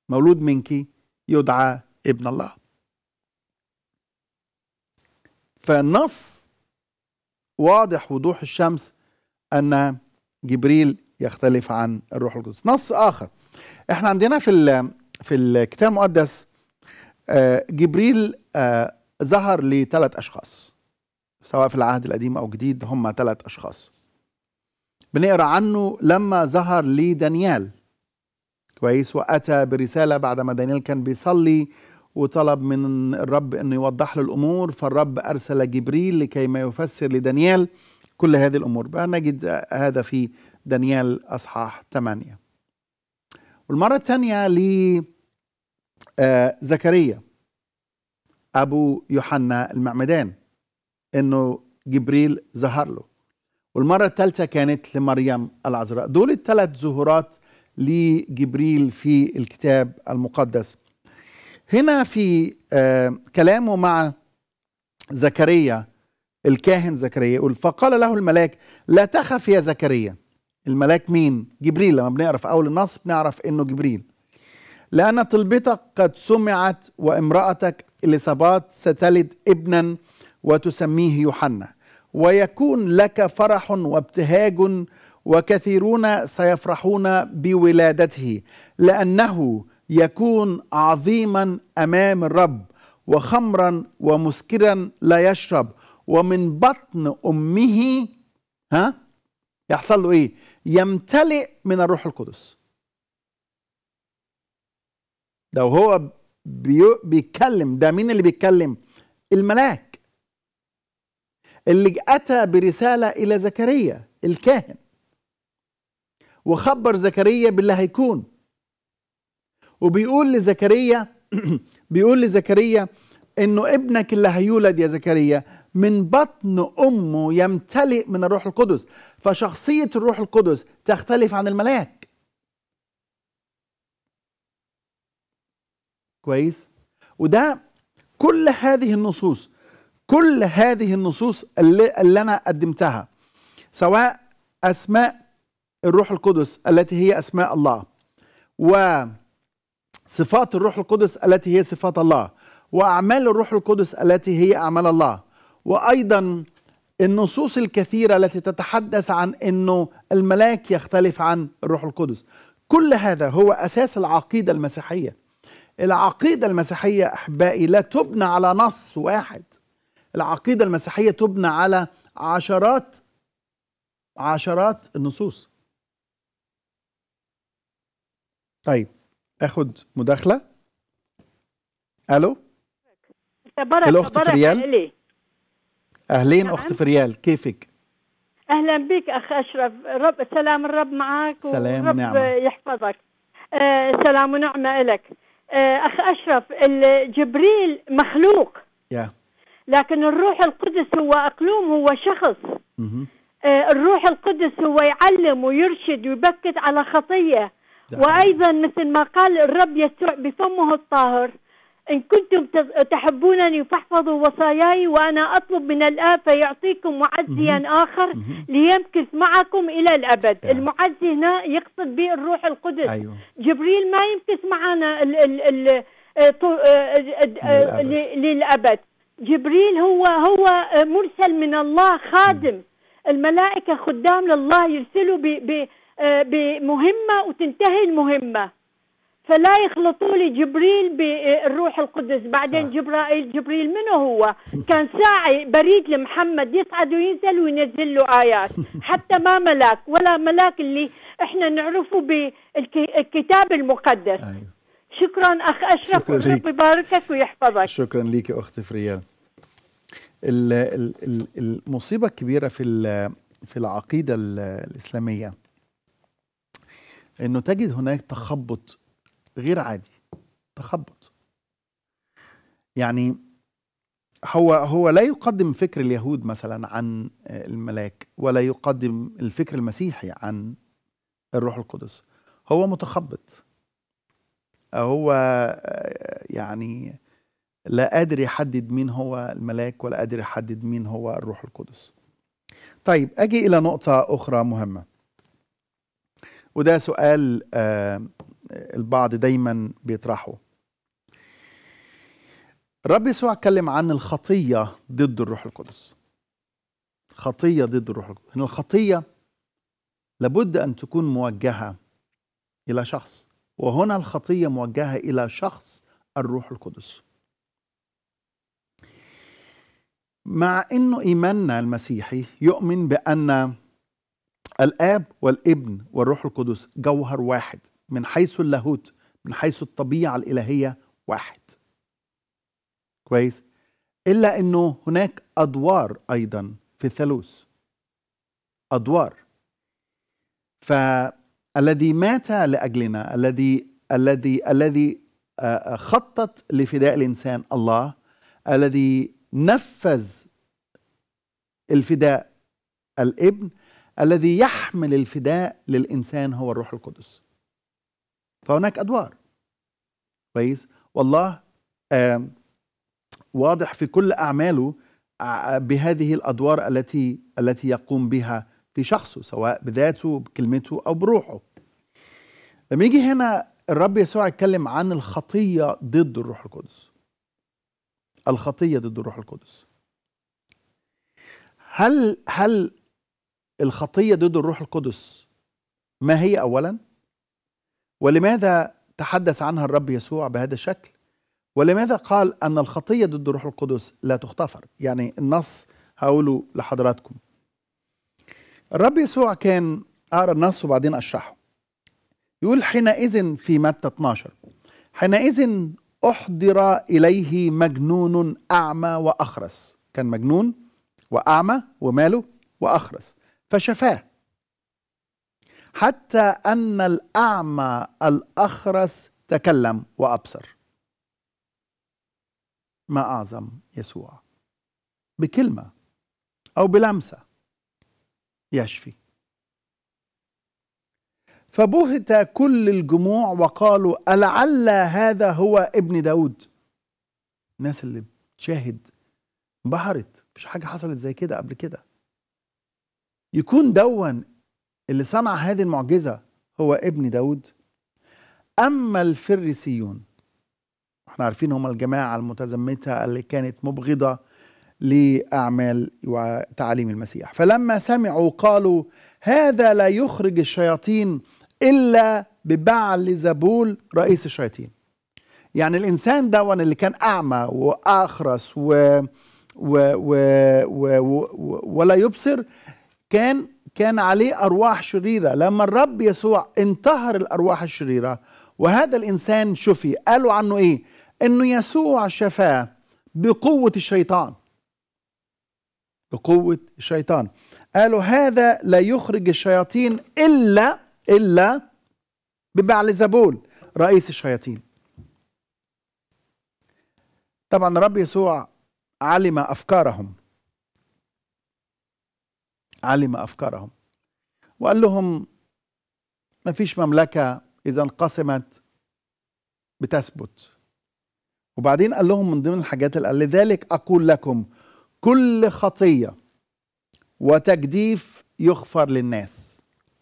مولود منك يدعى ابن الله فالنص واضح وضوح الشمس أن جبريل يختلف عن الروح القدس نص آخر احنا عندنا في في الكتاب المقدس آه، جبريل آه، ظهر لثلاث أشخاص سواء في العهد القديم أو الجديد هم ثلاث أشخاص بنقرا عنه لما ظهر لي دانيال كويس واتى برساله بعد ما دانيال كان بيصلي وطلب من الرب انه يوضح له الامور فالرب ارسل جبريل لكي ما يفسر لدانيال كل هذه الامور بقى نجد هذا في دانيال اصحاح 8 والمره الثانيه ل آه، زكريا ابو يوحنا المعمدان انه جبريل ظهر له والمرة الثالثة كانت لمريم العذراء دول الثلاث ظهورات لجبريل في الكتاب المقدس هنا في آه، كلامه مع زكريا الكاهن زكريا يقول فقال له الملاك لا تخف يا زكريا الملاك مين جبريل لما بنقرا في اول النص بنعرف انه جبريل لان طلبتك قد سمعت وامراتك اليصابات ستلد ابنا وتسميه يوحنا ويكون لك فرح وابتهاج وكثيرون سيفرحون بولادته لانه يكون عظيما امام الرب وخمرا ومسكرا لا يشرب ومن بطن امه ها يحصل له ايه يمتلئ من الروح القدس ده وهو بيتكلم ده مين اللي بيتكلم الملاك اللي أتى برسالة إلى زكريا الكاهن وخبر زكريا باللي هيكون وبيقول لزكريا بيقول لزكريا انه ابنك اللي هيولد يا زكريا من بطن امه يمتلئ من الروح القدس فشخصيه الروح القدس تختلف عن الملاك كويس وده كل هذه النصوص كل هذه النصوص اللي, اللي أنا قدمتها سواء أسماء الروح القدس التي هي أسماء الله وصفات الروح القدس التي هي صفات الله وأعمال الروح القدس التي هي أعمال الله وأيضا النصوص الكثيرة التي تتحدث عن أنه الملاك يختلف عن الروح القدس كل هذا هو أساس العقيدة المسيحية العقيدة المسيحية أحبائي لا تبنى على نص واحد العقيدة المسيحية تبنى على عشرات عشرات النصوص طيب اخد مداخلة الو تبارك الاخت تبارك فريال اهلين نعم. اخت فريال كيفك اهلا بك اخ اشرف رب سلام الرب معك سلام ورب نعمة. يحفظك أه سلام ونعمه لك أه اخ اشرف جبريل مخلوق yeah. لكن الروح القدس هو اقلوم هو شخص آه، الروح القدس هو يعلم ويرشد ويبكت على خطيه وايضا مثل ما قال الرب يسوع بفمه الطاهر إن كنتم تحبونني فاحفظوا وصاياي وأنا أطلب من الآب فيعطيكم معزيا آخر ليمكث معكم إلى الأبد يعني. المعزي هنا يقصد به الروح القدس أيوه. جبريل ما يمكث معنا آه، للأبد جبريل هو هو مرسل من الله خادم الملائكة خدام لله يرسلوا بمهمة وتنتهي المهمة فلا يخلطوا لي جبريل بالروح القدس بعدين صح. جبرائيل جبريل منو هو كان ساعي بريد لمحمد يصعد وينزل وينزل له آيات حتى ما ملاك ولا ملاك اللي احنا نعرفه بالكتاب المقدس أيوه. شكرا اخ اشرف ربي يباركك ويحفظك شكرا ليك يا اختي فريال المصيبه الكبيره في في العقيده الاسلاميه انه تجد هناك تخبط غير عادي تخبط يعني هو هو لا يقدم فكر اليهود مثلا عن الملاك ولا يقدم الفكر المسيحي عن الروح القدس هو متخبط هو آه، يعني لا قادر يحدد مين هو الملاك ولا قادر يحدد مين هو الروح القدس طيب اجي الى نقطه اخرى مهمه وده سؤال آه، البعض دايما بيطرحه الرب يسوع اتكلم عن الخطيه ضد الروح القدس خطيه ضد الروح القدس ان الخطيه لابد ان تكون موجهه الى شخص وهنا الخطية موجهة إلى شخص الروح القدس مع أنه إيماننا المسيحي يؤمن بأن الآب والابن والروح القدس جوهر واحد من حيث اللاهوت من حيث الطبيعة الإلهية واحد كويس إلا أنه هناك أدوار أيضا في الثالوث أدوار ف الذي مات لاجلنا الذي الذي الذي آه، آه، خطط لفداء الانسان الله الذي نفذ الفداء الابن الذي يحمل الفداء للانسان هو الروح القدس فهناك ادوار كويس والله واضح في كل اعماله آه، بهذه الادوار التي التي يقوم بها في شخصه سواء بذاته بكلمته او بروحه لما يجي هنا الرب يسوع يتكلم عن الخطية ضد الروح القدس الخطية ضد الروح القدس هل هل الخطية ضد الروح القدس ما هي أولا ولماذا تحدث عنها الرب يسوع بهذا الشكل ولماذا قال أن الخطية ضد الروح القدس لا تغتفر يعني النص هقوله لحضراتكم الرب يسوع كان أقرأ النص وبعدين أشرحه يقول حينئذ في متى 12 حينئذ أحضر إليه مجنون أعمى وأخرس كان مجنون وأعمى وماله وأخرس فشفاه حتى أن الأعمى الأخرس تكلم وأبصر ما أعظم يسوع بكلمة أو بلمسة يشفي فبهت كل الجموع وقالوا ألعل هذا هو ابن داود الناس اللي بتشاهد انبهرت مش حاجة حصلت زي كده قبل كده يكون دون اللي صنع هذه المعجزة هو ابن داود أما الفريسيون احنا عارفين هم الجماعة المتزمتة اللي كانت مبغضة لأعمال وتعاليم المسيح فلما سمعوا قالوا هذا لا يخرج الشياطين إلا ببعل زبول رئيس الشياطين يعني الإنسان دون اللي كان أعمى وأخرس و... و... و... و... و... ولا يبصر كان كان عليه أرواح شريرة لما الرب يسوع انتهر الأرواح الشريرة وهذا الإنسان شفي قالوا عنه إيه إنه يسوع شفاه بقوة الشيطان بقوة الشيطان قالوا هذا لا يخرج الشياطين إلا إلا ببعلزبول رئيس الشياطين طبعا رب يسوع علم أفكارهم علم أفكارهم وقال لهم ما فيش مملكة إذا انقسمت بتثبت وبعدين قال لهم من ضمن الحاجات اللي قال لذلك أقول لكم كل خطية وتجديف يغفر للناس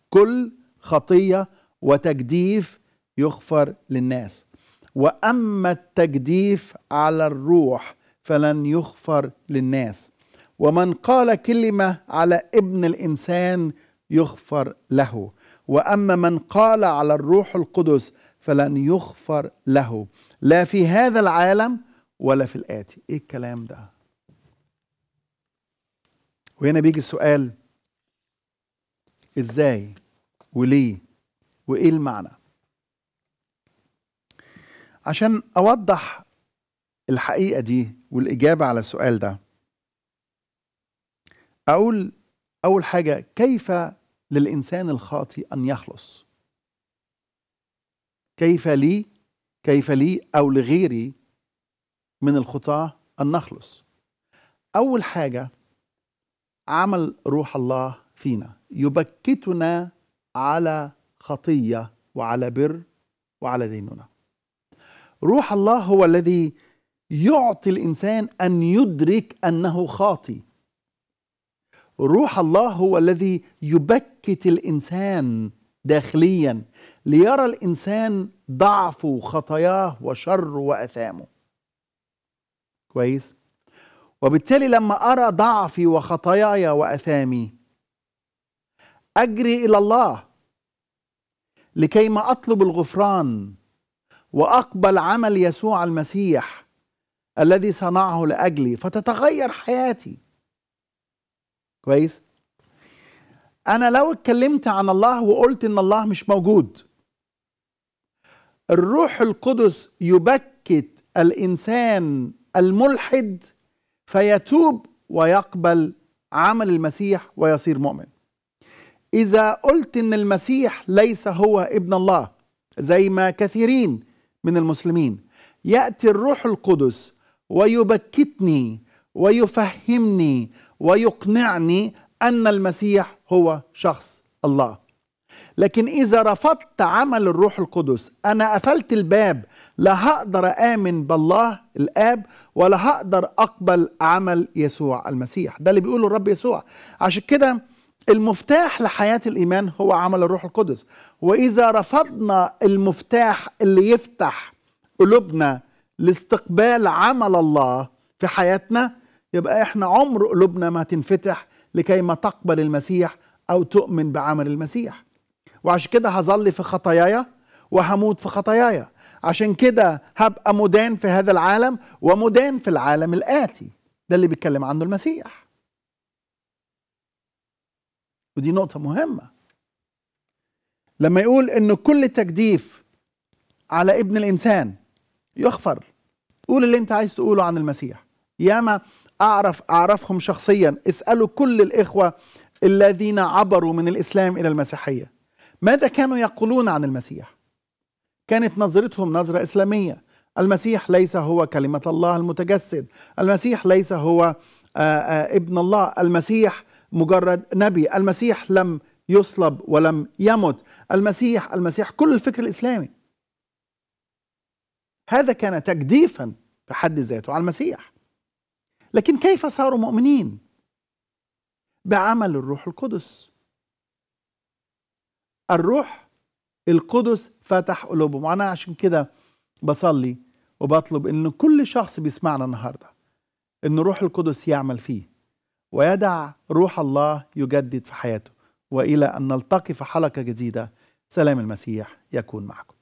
كل خطيه وتجديف يغفر للناس واما التجديف على الروح فلن يغفر للناس ومن قال كلمه على ابن الانسان يغفر له واما من قال على الروح القدس فلن يغفر له لا في هذا العالم ولا في الاتي ايه الكلام ده وهنا بيجي السؤال ازاي وليه وايه المعنى عشان اوضح الحقيقه دي والاجابه على السؤال ده اقول اول حاجه كيف للانسان الخاطي ان يخلص كيف لي كيف لي او لغيري من الخطاه ان نخلص اول حاجه عمل روح الله فينا يبكتنا على خطية وعلى بر وعلى ديننا روح الله هو الذي يعطي الإنسان أن يدرك أنه خاطي روح الله هو الذي يبكت الإنسان داخليا ليرى الإنسان ضعفه وخطاياه وشره وأثامه كويس وبالتالي لما أرى ضعفي وخطاياي وأثامي أجري إلى الله لكيما اطلب الغفران واقبل عمل يسوع المسيح الذي صنعه لاجلي فتتغير حياتي كويس انا لو اتكلمت عن الله وقلت ان الله مش موجود الروح القدس يبكت الانسان الملحد فيتوب ويقبل عمل المسيح ويصير مؤمن إذا قلت إن المسيح ليس هو ابن الله زي ما كثيرين من المسلمين يأتي الروح القدس ويبكتني ويفهمني ويقنعني أن المسيح هو شخص الله لكن إذا رفضت عمل الروح القدس أنا قفلت الباب لا هقدر آمن بالله الآب ولا هقدر أقبل عمل يسوع المسيح ده اللي بيقوله الرب يسوع عشان كده المفتاح لحياة الإيمان هو عمل الروح القدس وإذا رفضنا المفتاح اللي يفتح قلوبنا لاستقبال عمل الله في حياتنا يبقى إحنا عمر قلوبنا ما تنفتح لكي ما تقبل المسيح أو تؤمن بعمل المسيح وعشان كده هظل في خطاياي وهموت في خطاياي عشان كده هبقى مدان في هذا العالم ومدان في العالم الآتي ده اللي بيتكلم عنه المسيح ودي نقطة مهمة لما يقول ان كل تجديف على ابن الانسان يغفر قول اللي انت عايز تقوله عن المسيح ياما اعرف اعرفهم شخصيا اسالوا كل الاخوه الذين عبروا من الاسلام الى المسيحيه ماذا كانوا يقولون عن المسيح كانت نظرتهم نظره اسلاميه المسيح ليس هو كلمه الله المتجسد المسيح ليس هو آه، آه، ابن الله المسيح مجرد نبي المسيح لم يصلب ولم يمت المسيح المسيح كل الفكر الإسلامي هذا كان تجديفا في حد ذاته على المسيح لكن كيف صاروا مؤمنين بعمل الروح القدس الروح القدس فتح قلوبهم وانا عشان كده بصلي وبطلب ان كل شخص بيسمعنا النهارده ان الروح القدس يعمل فيه ويدع روح الله يجدد في حياته والى ان نلتقي في حلقه جديده سلام المسيح يكون معكم